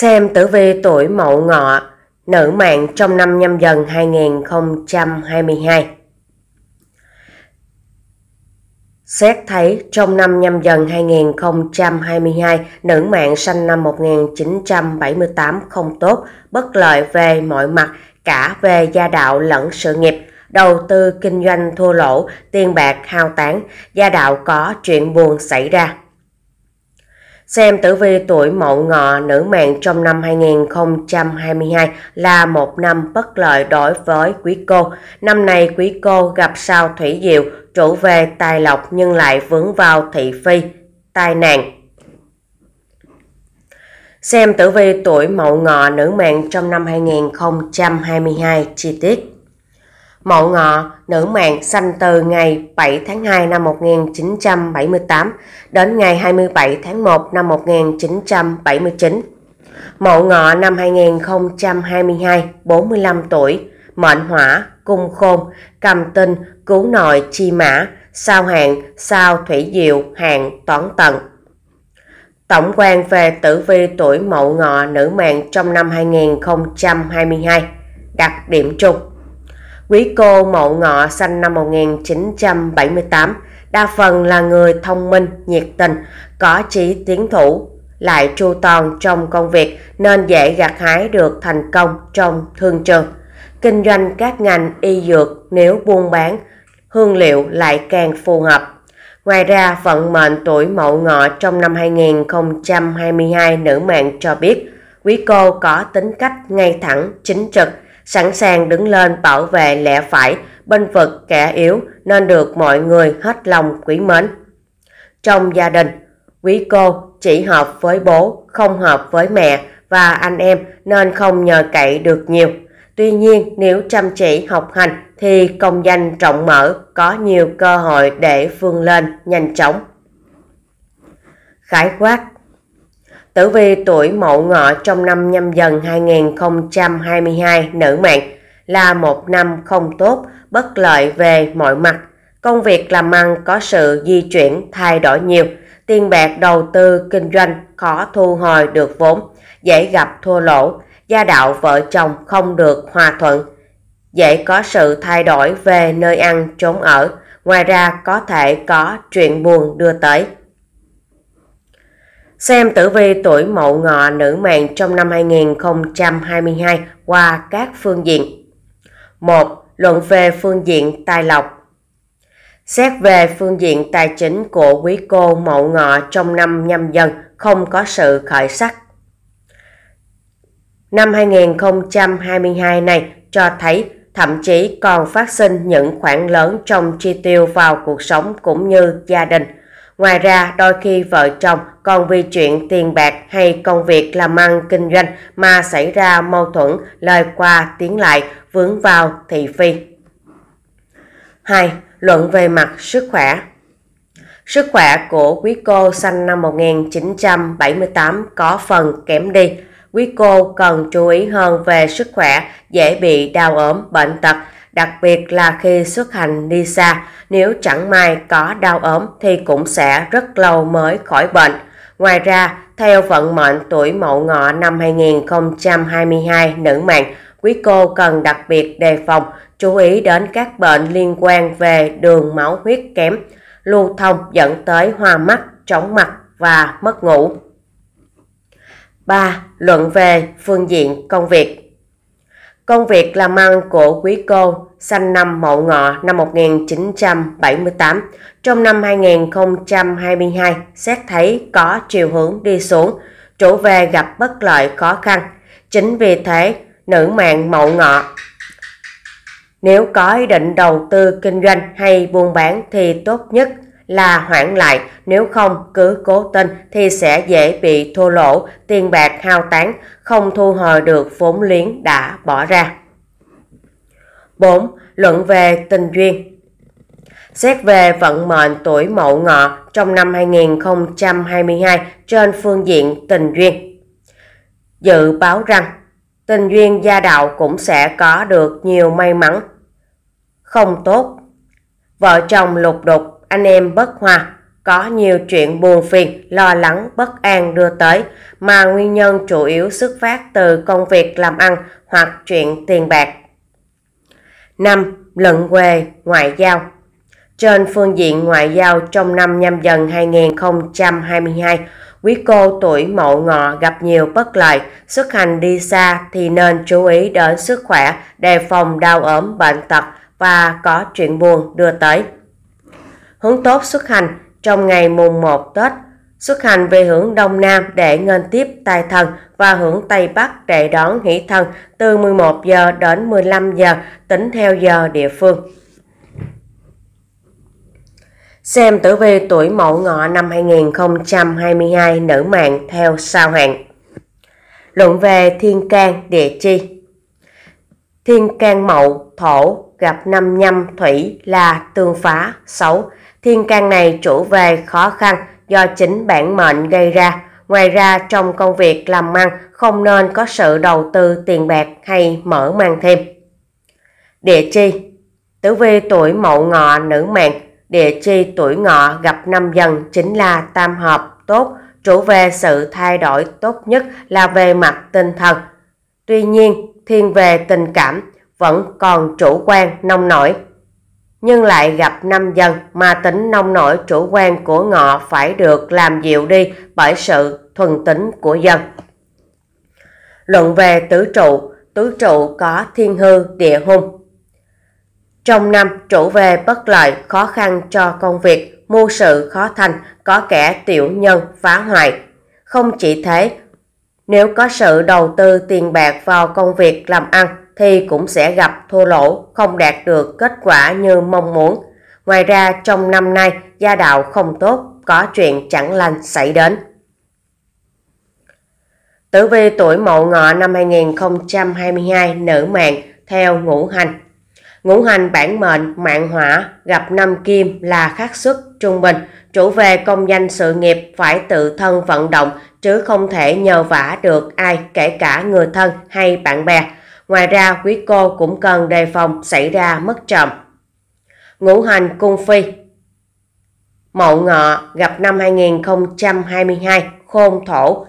xem tử vi tuổi mậu ngọ, nữ mạng trong năm nhâm dần 2022. Xét thấy trong năm nhâm dần 2022, nữ mạng sanh năm 1978 không tốt, bất lợi về mọi mặt, cả về gia đạo lẫn sự nghiệp, đầu tư kinh doanh thua lỗ, tiền bạc hao tán, gia đạo có chuyện buồn xảy ra. Xem tử vi tuổi mậu ngọ nữ mạng trong năm 2022 là một năm bất lợi đối với quý cô. Năm nay quý cô gặp sao thủy diệu, trụ về tài lộc nhưng lại vướng vào thị phi, tai nạn, Xem tử vi tuổi mậu ngọ nữ mạng trong năm 2022 chi tiết. Mậu Ngọ, nữ mạng sanh từ ngày 7 tháng 2 năm 1978 đến ngày 27 tháng 1 năm 1979. Mậu Ngọ năm 2022, 45 tuổi, mệnh hỏa, cung khôn, cầm tinh, cứu nội chi mã, sao hạn, sao thủy diệu, hạn toán tận. Tổng quan về tử vi tuổi Mậu Ngọ nữ mạng trong năm 2022. Đặc điểm chung Quý cô Mậu Ngọ sinh năm 1978, đa phần là người thông minh, nhiệt tình, có trí tiến thủ, lại chu toàn trong công việc nên dễ gặt hái được thành công trong thương trường. Kinh doanh các ngành y dược nếu buôn bán, hương liệu lại càng phù hợp. Ngoài ra, vận mệnh tuổi mậu ngọ trong năm 2022 nữ mạng cho biết, quý cô có tính cách ngay thẳng, chính trực, sẵn sàng đứng lên bảo vệ lẽ phải, bên vực kẻ yếu nên được mọi người hết lòng quý mến. Trong gia đình, quý cô chỉ hợp với bố, không hợp với mẹ và anh em nên không nhờ cậy được nhiều. Tuy nhiên, nếu chăm chỉ học hành thì công danh rộng mở có nhiều cơ hội để vươn lên nhanh chóng. Khái quát Tử vi tuổi Mậu Ngọ trong năm nhâm dần 2022 nữ mạng là một năm không tốt, bất lợi về mọi mặt. Công việc làm ăn có sự di chuyển thay đổi nhiều, tiền bạc đầu tư kinh doanh khó thu hồi được vốn, dễ gặp thua lỗ, gia đạo vợ chồng không được hòa thuận, dễ có sự thay đổi về nơi ăn, trốn ở. Ngoài ra có thể có chuyện buồn đưa tới. Xem tử vi tuổi mậu ngọ nữ mạng trong năm 2022 qua các phương diện. 1. Luận về phương diện tài lộc Xét về phương diện tài chính của quý cô mậu ngọ trong năm nhâm dần không có sự khởi sắc. Năm 2022 này cho thấy thậm chí còn phát sinh những khoản lớn trong chi tiêu vào cuộc sống cũng như gia đình – Ngoài ra, đôi khi vợ chồng còn vì chuyện tiền bạc hay công việc làm ăn kinh doanh mà xảy ra mâu thuẫn, lời qua tiếng lại, vướng vào thị phi. 2. Luận về mặt sức khỏe Sức khỏe của quý cô sanh năm 1978 có phần kém đi. Quý cô cần chú ý hơn về sức khỏe, dễ bị đau ốm, bệnh tật, đặc biệt là khi xuất hành đi xa, nếu chẳng may có đau ốm thì cũng sẽ rất lâu mới khỏi bệnh. Ngoài ra, theo vận mệnh tuổi Mậu Ngọ năm 2022 nữ mạng, quý cô cần đặc biệt đề phòng, chú ý đến các bệnh liên quan về đường máu huyết kém, lưu thông dẫn tới hoa mắt, chóng mặt và mất ngủ. 3. Luận về phương diện công việc Công việc làm ăn của quý cô sanh năm Mậu Ngọ năm 1978. Trong năm 2022, xét thấy có chiều hướng đi xuống, chủ về gặp bất lợi khó khăn. Chính vì thế, nữ mạng Mậu Ngọ nếu có ý định đầu tư kinh doanh hay buôn bán thì tốt nhất là hoãn lại, nếu không cứ cố tình thì sẽ dễ bị thua lỗ, tiền bạc hao tán, không thu hồi được vốn liếng đã bỏ ra. 4. Luận về tình duyên Xét về vận mệnh tuổi mậu ngọ trong năm 2022 trên phương diện tình duyên. Dự báo rằng tình duyên gia đạo cũng sẽ có được nhiều may mắn. Không tốt, vợ chồng lục đục anh em bất hòa, có nhiều chuyện buồn phiền, lo lắng, bất an đưa tới, mà nguyên nhân chủ yếu xuất phát từ công việc làm ăn hoặc chuyện tiền bạc. năm Lận quề ngoại giao Trên phương diện ngoại giao trong năm nhâm dần 2022, quý cô tuổi mậu ngọ gặp nhiều bất lợi, xuất hành đi xa thì nên chú ý đến sức khỏe, đề phòng đau ốm, bệnh tật và có chuyện buồn đưa tới hướng tốt xuất hành trong ngày mùng 1 Tết, xuất hành về hướng Đông Nam để nghênh tiếp tài thần và hướng Tây Bắc để đón hỷ thần từ 11 giờ đến 15 giờ tính theo giờ địa phương. Xem tử vi tuổi Mậu Ngọ năm 2022 nữ mạng theo sao hạn. Luận về thiên can địa chi. Thiên can Mậu Thổ gặp năm nhâm thủy là tương phá xấu Thiên can này chủ về khó khăn do chính bản mệnh gây ra. Ngoài ra trong công việc làm ăn không nên có sự đầu tư tiền bạc hay mở mang thêm. Địa chi Tử vi tuổi mậu ngọ nữ mạng, địa chi tuổi ngọ gặp năm dần chính là tam hợp tốt, chủ về sự thay đổi tốt nhất là về mặt tinh thần. Tuy nhiên, thiên về tình cảm vẫn còn chủ quan nông nổi nhưng lại gặp năm dân mà tính nông nổi chủ quan của ngọ phải được làm dịu đi bởi sự thuần tính của dân. Luận về tứ trụ, tứ trụ có thiên hư địa hung. Trong năm trụ về bất lợi, khó khăn cho công việc, mưu sự khó thành, có kẻ tiểu nhân phá hoại. Không chỉ thế, nếu có sự đầu tư tiền bạc vào công việc làm ăn, thì cũng sẽ gặp thua lỗ, không đạt được kết quả như mong muốn. Ngoài ra trong năm nay gia đạo không tốt, có chuyện chẳng lành xảy đến. Tử vi tuổi Mậu Ngọ năm 2022 nữ mạng theo ngũ hành. Ngũ hành bản mệnh mạng hỏa gặp năm kim là khắc xuất trung bình, chủ về công danh sự nghiệp phải tự thân vận động chứ không thể nhờ vả được ai kể cả người thân hay bạn bè Ngoài ra, quý cô cũng cần đề phòng xảy ra mất trộm. Ngũ hành cung phi Mậu ngọ gặp năm 2022 khôn thổ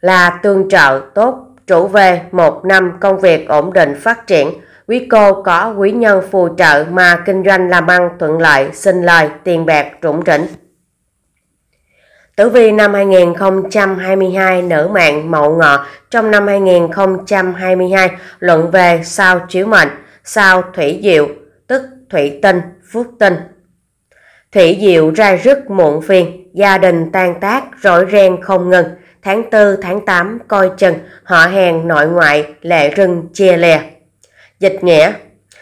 là tương trợ tốt trụ về một năm công việc ổn định phát triển quý cô có quý nhân phù trợ mà kinh doanh làm ăn thuận lợi sinh lời tiền bạc rủng rỉnh Tử vi năm 2022 nữ mạng mậu ngọ trong năm 2022 luận về sao chiếu mệnh, sao thủy diệu, tức thủy tinh, Phúc tinh. Thủy diệu ra rất muộn phiền, gia đình tan tác, rỗi ren không ngừng. Tháng 4, tháng 8 coi chừng, họ hàng nội ngoại, lệ rừng chia lè. Dịch nghĩa,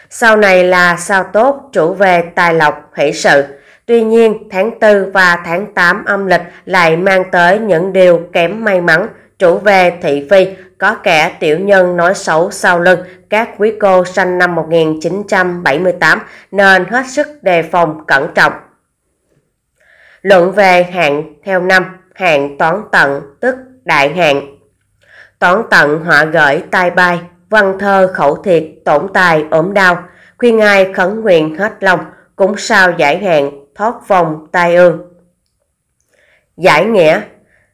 sau này là sao tốt, chủ về tài lộc, hỷ sự Tuy nhiên, tháng 4 và tháng 8 âm lịch lại mang tới những điều kém may mắn, chủ về thị phi, có kẻ tiểu nhân nói xấu sau lưng các quý cô sanh năm 1978 nên hết sức đề phòng cẩn trọng. Luận về hạn theo năm, hạn toán tận tức đại hạn. Toán tận họa gửi tai bay, văn thơ khẩu thiệt, tổn tài ốm đau, khuyên ai khấn nguyện hết lòng, cũng sao giải hạn thoát vòng tai ương. Giải nghĩa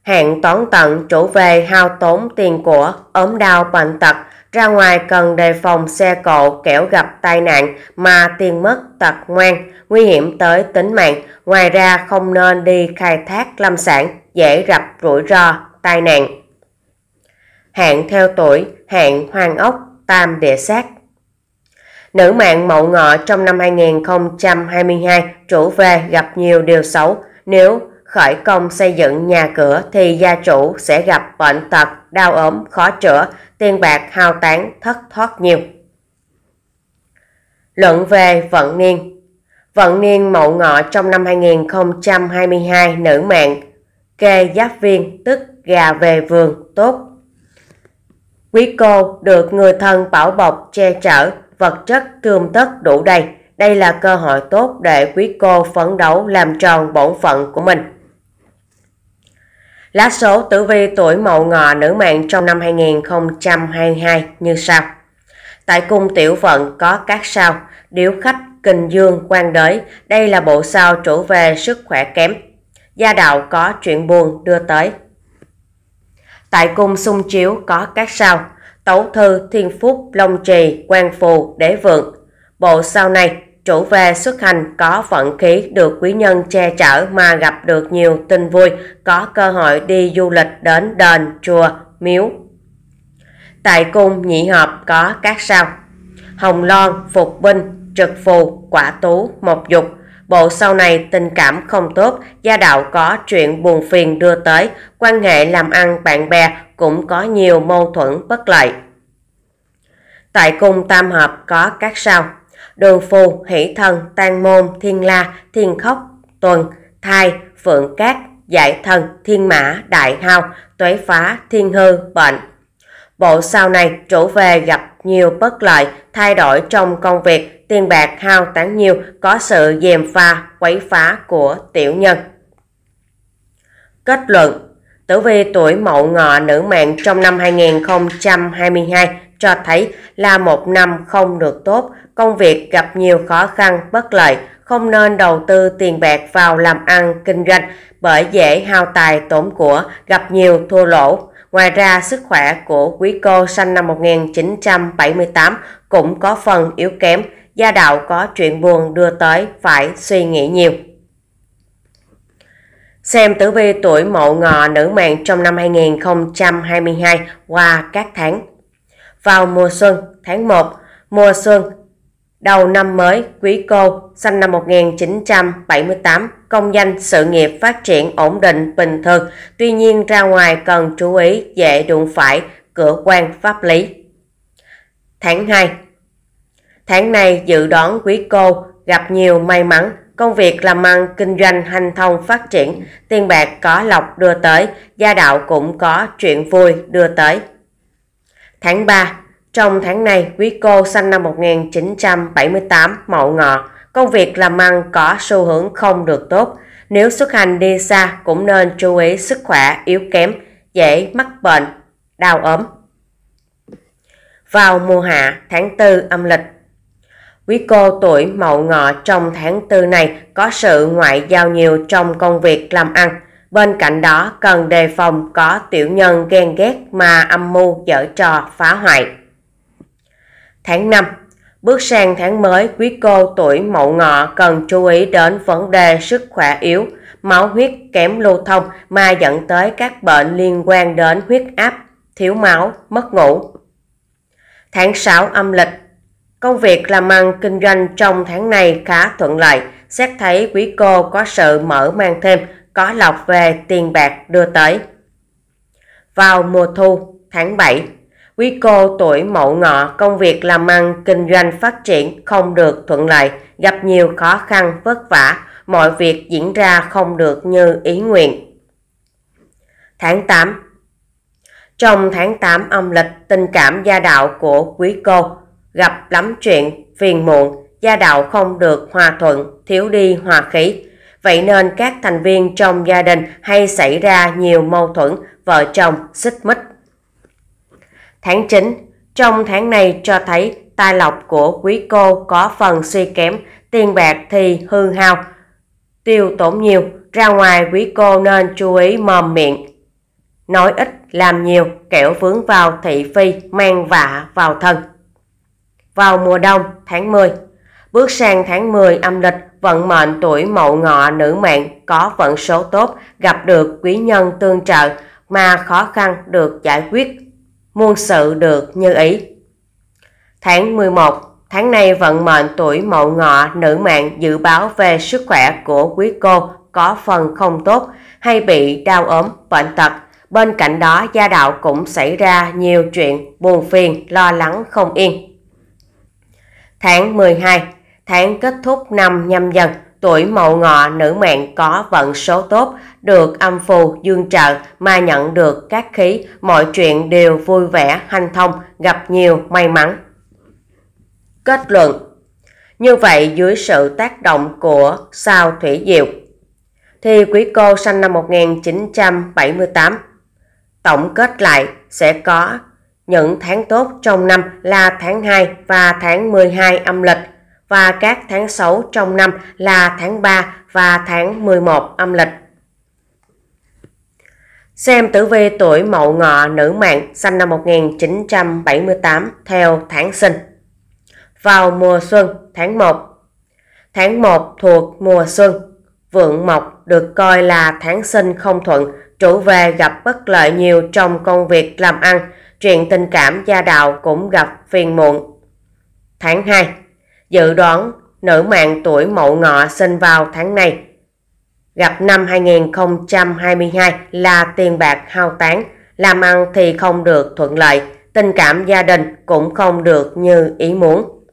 Hạn toán tận chủ về hao tốn tiền của, ốm đau bệnh tật, ra ngoài cần đề phòng xe cộ kẻo gặp tai nạn mà tiền mất tật ngoan, nguy hiểm tới tính mạng. Ngoài ra không nên đi khai thác lâm sản, dễ gặp rủi ro, tai nạn. Hạn theo tuổi, hạn hoàng ốc, tam địa sát. Nữ mạng Mậu Ngọ trong năm 2022 chủ về gặp nhiều điều xấu. Nếu khởi công xây dựng nhà cửa thì gia chủ sẽ gặp bệnh tật, đau ốm, khó chữa, tiền bạc hao tán, thất thoát nhiều. Luận về vận niên Vận niên Mậu Ngọ trong năm 2022 nữ mạng kê giáp viên tức gà về vườn tốt. Quý cô được người thân bảo bọc che chở, vật chất tươm tất đủ đầy. Đây là cơ hội tốt để quý cô phấn đấu làm tròn bổn phận của mình. Lá số tử vi tuổi mậu ngọ nữ mạng trong năm 2022 như sau. Tại cung tiểu vận có các sao, điếu khách, kinh dương, quan đới. Đây là bộ sao chủ về sức khỏe kém. Gia đạo có chuyện buồn đưa tới. Tại cung xung chiếu có các sao, Tấu Thư, Thiên Phúc, Long Trì, Quan Phù, Đế Vượng. Bộ sau này, chủ về xuất hành có vận khí được quý nhân che chở mà gặp được nhiều tin vui, có cơ hội đi du lịch đến đền, chùa, miếu. Tại cung nhị hợp có các sao. Hồng Loan, Phục Binh, Trực Phù, Quả Tú, Mộc Dục, Bộ sau này tình cảm không tốt, gia đạo có chuyện buồn phiền đưa tới, quan hệ làm ăn bạn bè cũng có nhiều mâu thuẫn bất lợi. Tại cung tam hợp có các sao Đường phù, hỷ thần, tan môn, thiên la, thiên khốc, tuần, thai, phượng cát, giải thần, thiên mã, đại hao, tuế phá, thiên hư, bệnh. Bộ sau này chủ về gặp nhiều bất lợi, thay đổi trong công việc, tiền bạc hao tán nhiều, có sự dèm pha, quấy phá của tiểu nhân. Kết luận Tử vi tuổi mậu ngọ nữ mạng trong năm 2022 cho thấy là một năm không được tốt, công việc gặp nhiều khó khăn bất lợi, không nên đầu tư tiền bạc vào làm ăn, kinh doanh bởi dễ hao tài tổn của, gặp nhiều thua lỗ. Ngoài ra, sức khỏe của quý cô sinh năm 1978 cũng có phần yếu kém, gia đạo có chuyện buồn đưa tới phải suy nghĩ nhiều. Xem tử vi tuổi mậu ngọ nữ mạng trong năm 2022 qua các tháng. Vào mùa xuân, tháng 1, mùa xuân Đầu năm mới, quý cô, sinh năm 1978, công danh sự nghiệp phát triển ổn định, bình thường, tuy nhiên ra ngoài cần chú ý dễ đụng phải cửa quan pháp lý. Tháng 2 Tháng này dự đoán quý cô gặp nhiều may mắn, công việc làm ăn, kinh doanh, hành thông phát triển, tiền bạc có lộc đưa tới, gia đạo cũng có chuyện vui đưa tới. Tháng 3 trong tháng này, quý cô sinh năm 1978 Mậu Ngọ, công việc làm ăn có xu hướng không được tốt. Nếu xuất hành đi xa cũng nên chú ý sức khỏe yếu kém, dễ mắc bệnh, đau ốm. Vào mùa hạ, tháng 4 âm lịch, Quý cô tuổi mậu ngọ trong tháng 4 này có sự ngoại giao nhiều trong công việc làm ăn. Bên cạnh đó cần đề phòng có tiểu nhân ghen ghét mà âm mưu dở trò phá hoại. Tháng 5 Bước sang tháng mới, quý cô tuổi mậu ngọ cần chú ý đến vấn đề sức khỏe yếu, máu huyết kém lưu thông mà dẫn tới các bệnh liên quan đến huyết áp, thiếu máu, mất ngủ. Tháng 6 âm lịch Công việc làm ăn kinh doanh trong tháng này khá thuận lợi, xét thấy quý cô có sự mở mang thêm, có lọc về tiền bạc đưa tới. Vào mùa thu, tháng 7 Quý cô tuổi mậu ngọ, công việc làm ăn, kinh doanh phát triển không được thuận lợi, gặp nhiều khó khăn, vất vả, mọi việc diễn ra không được như ý nguyện. Tháng 8 Trong tháng 8 âm lịch, tình cảm gia đạo của quý cô gặp lắm chuyện, phiền muộn, gia đạo không được hòa thuận, thiếu đi hòa khí. Vậy nên các thành viên trong gia đình hay xảy ra nhiều mâu thuẫn, vợ chồng, xích mích Tháng 9 Trong tháng này cho thấy tài lộc của quý cô có phần suy kém, tiền bạc thì hư hao, tiêu tốn nhiều, ra ngoài quý cô nên chú ý mồm miệng. Nói ít, làm nhiều, kẻo vướng vào thị phi, mang vạ vào thân. Vào mùa đông, tháng 10 Bước sang tháng 10 âm lịch, vận mệnh tuổi mậu ngọ nữ mạng có vận số tốt, gặp được quý nhân tương trợ mà khó khăn được giải quyết muôn sự được như ý. Tháng 11, tháng này vận mệnh tuổi mậu ngọ nữ mạng dự báo về sức khỏe của quý cô có phần không tốt hay bị đau ốm, bệnh tật. Bên cạnh đó, gia đạo cũng xảy ra nhiều chuyện buồn phiền, lo lắng không yên. Tháng 12, tháng kết thúc năm nhâm dần, tuổi mậu ngọ nữ mạng có vận số tốt, được âm phù dương trợ mà nhận được các khí, mọi chuyện đều vui vẻ, hanh thông, gặp nhiều may mắn. Kết luận Như vậy dưới sự tác động của sao thủy diệu thì quý cô sinh năm 1978. Tổng kết lại sẽ có những tháng tốt trong năm là tháng 2 và tháng 12 âm lịch và các tháng 6 trong năm là tháng 3 và tháng 11 âm lịch. Xem tử vi tuổi Mậu Ngọ nữ mạng sinh năm 1978 theo tháng sinh. Vào mùa xuân, tháng 1. Tháng 1 thuộc mùa xuân, vượng mộc được coi là tháng sinh không thuận, chủ về gặp bất lợi nhiều trong công việc làm ăn, chuyện tình cảm gia đạo cũng gặp phiền muộn. Tháng 2 dự đoán nữ mạng tuổi mậu ngọ sinh vào tháng này. Gặp năm 2022 là tiền bạc hao tán, làm ăn thì không được thuận lợi, tình cảm gia đình cũng không được như ý muốn.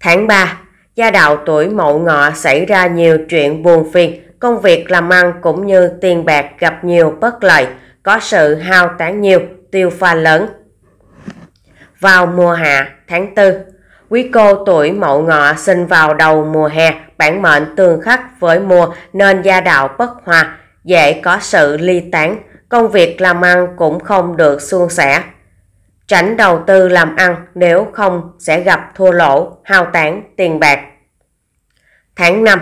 Tháng 3, gia đạo tuổi mậu ngọ xảy ra nhiều chuyện buồn phiền, công việc làm ăn cũng như tiền bạc gặp nhiều bất lợi, có sự hao tán nhiều, tiêu pha lớn. Vào mùa hạ, tháng 4, Quý cô tuổi mậu ngọ sinh vào đầu mùa hè, bản mệnh tương khắc với mùa nên gia đạo bất hòa, dễ có sự ly tán, công việc làm ăn cũng không được suôn sẻ. Tránh đầu tư làm ăn nếu không sẽ gặp thua lỗ, hao tán tiền bạc. Tháng 5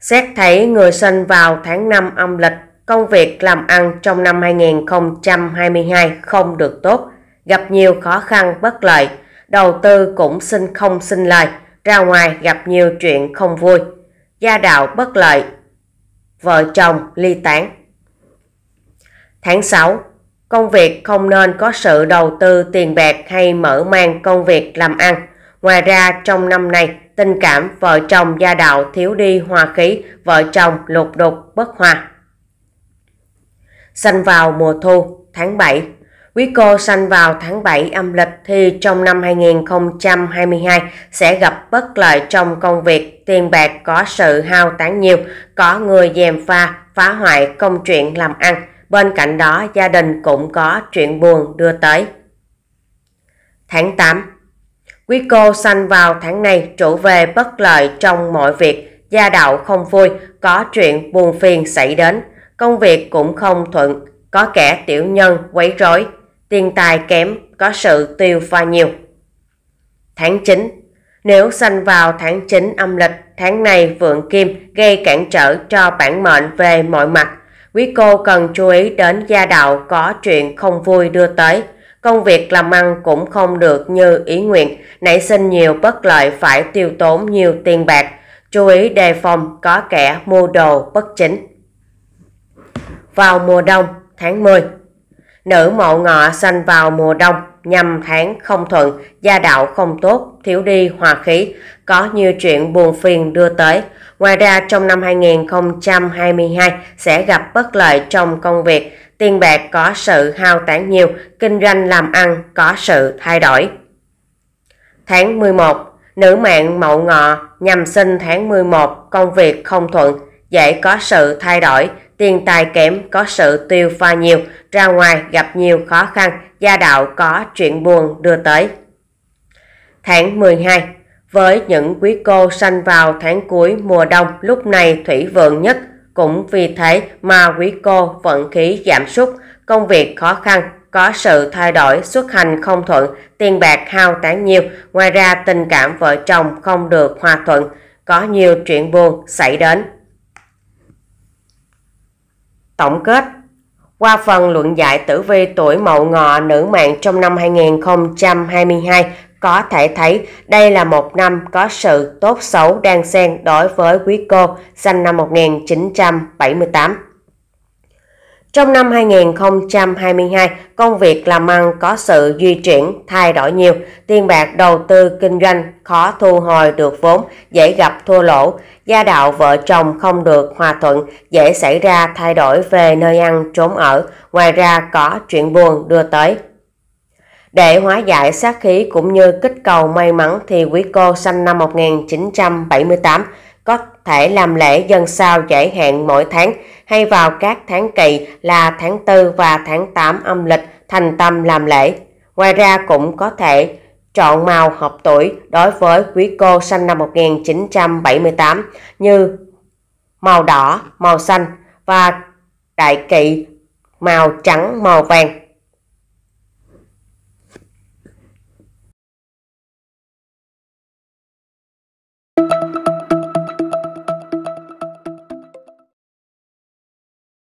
Xét thấy người sinh vào tháng 5 âm lịch, công việc làm ăn trong năm 2022 không được tốt, gặp nhiều khó khăn bất lợi đầu tư cũng xin không xin lời, ra ngoài gặp nhiều chuyện không vui, gia đạo bất lợi, vợ chồng ly tán. Tháng 6, công việc không nên có sự đầu tư tiền bạc hay mở mang công việc làm ăn. Ngoài ra trong năm này, tình cảm vợ chồng gia đạo thiếu đi hòa khí, vợ chồng lục đục bất hòa. Sanh vào mùa thu, tháng 7, Quý cô sanh vào tháng 7 âm lịch thì trong năm 2022 sẽ gặp bất lợi trong công việc, tiền bạc có sự hao tán nhiều, có người dèm pha, phá hoại công chuyện làm ăn. Bên cạnh đó, gia đình cũng có chuyện buồn đưa tới. Tháng 8 Quý cô sanh vào tháng này trụ về bất lợi trong mọi việc, gia đạo không vui, có chuyện buồn phiền xảy đến, công việc cũng không thuận, có kẻ tiểu nhân quấy rối tiền tài kém, có sự tiêu pha nhiều. Tháng 9 Nếu sanh vào tháng 9 âm lịch, tháng này vượng kim gây cản trở cho bản mệnh về mọi mặt. Quý cô cần chú ý đến gia đạo có chuyện không vui đưa tới. Công việc làm ăn cũng không được như ý nguyện, nảy sinh nhiều bất lợi phải tiêu tốn nhiều tiền bạc. Chú ý đề phòng có kẻ mua đồ bất chính. Vào mùa đông, tháng 10, Nữ mộ ngọ sanh vào mùa đông, nhằm tháng không thuận, gia đạo không tốt, thiếu đi hòa khí, có nhiều chuyện buồn phiền đưa tới. Ngoài ra trong năm 2022 sẽ gặp bất lợi trong công việc, tiền bạc có sự hao tán nhiều, kinh doanh làm ăn có sự thay đổi. Tháng 11, nữ mạng mậu ngọ nhằm sinh tháng 11, công việc không thuận, dễ có sự thay đổi, tiền tài kém, có sự tiêu pha nhiều, ra ngoài gặp nhiều khó khăn, gia đạo có chuyện buồn đưa tới. Tháng 12 Với những quý cô sanh vào tháng cuối mùa đông lúc này thủy vượng nhất, cũng vì thế mà quý cô vận khí giảm sút, công việc khó khăn, có sự thay đổi, xuất hành không thuận, tiền bạc hao tán nhiều, ngoài ra tình cảm vợ chồng không được hòa thuận, có nhiều chuyện buồn xảy đến tổng kết qua phần luận giải tử vi tuổi Mậu Ngọ nữ mạng trong năm 2022 có thể thấy đây là một năm có sự tốt xấu đang xen đối với quý cô sinh năm 1978. Trong năm 2022, công việc làm ăn có sự di chuyển thay đổi nhiều, tiền bạc đầu tư kinh doanh khó thu hồi được vốn, dễ gặp thua lỗ, gia đạo vợ chồng không được hòa thuận, dễ xảy ra thay đổi về nơi ăn trốn ở, ngoài ra có chuyện buồn đưa tới. Để hóa giải sát khí cũng như kích cầu may mắn thì quý cô sinh năm 1978 có thể làm lễ dân sao giải hạn mỗi tháng hay vào các tháng kỳ là tháng 4 và tháng 8 âm lịch thành tâm làm lễ. Ngoài ra cũng có thể chọn màu hợp tuổi đối với quý cô sinh năm 1978 như màu đỏ, màu xanh và đại kỵ màu trắng, màu vàng.